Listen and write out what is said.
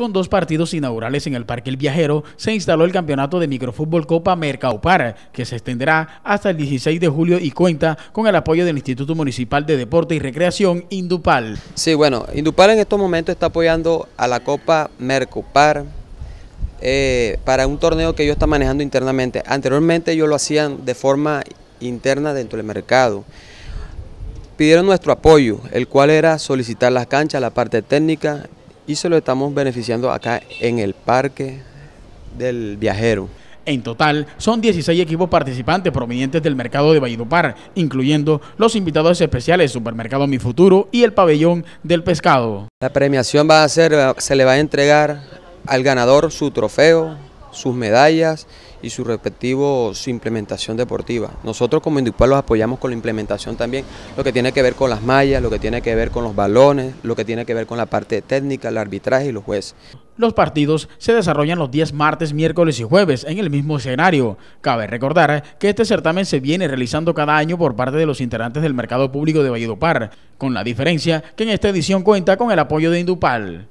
Con dos partidos inaugurales en el Parque El Viajero, se instaló el campeonato de microfútbol Copa Mercaupar, que se extenderá hasta el 16 de julio y cuenta con el apoyo del Instituto Municipal de Deporte y Recreación Indupal. Sí, bueno, Indupal en estos momentos está apoyando a la Copa Mercopar eh, para un torneo que yo están manejando internamente. Anteriormente yo lo hacían de forma interna dentro del mercado pidieron nuestro apoyo, el cual era solicitar las canchas, la parte técnica, y se lo estamos beneficiando acá en el Parque del Viajero. En total, son 16 equipos participantes provenientes del mercado de Valledupar, incluyendo los invitados especiales Supermercado Mi Futuro y el Pabellón del Pescado. La premiación va a ser, se le va a entregar al ganador su trofeo, sus medallas y su respectivo su implementación deportiva. Nosotros como Indupal los apoyamos con la implementación también, lo que tiene que ver con las mallas, lo que tiene que ver con los balones, lo que tiene que ver con la parte técnica, el arbitraje y los jueces. Los partidos se desarrollan los días martes, miércoles y jueves en el mismo escenario. Cabe recordar que este certamen se viene realizando cada año por parte de los integrantes del mercado público de Valledupar, con la diferencia que en esta edición cuenta con el apoyo de Indupal.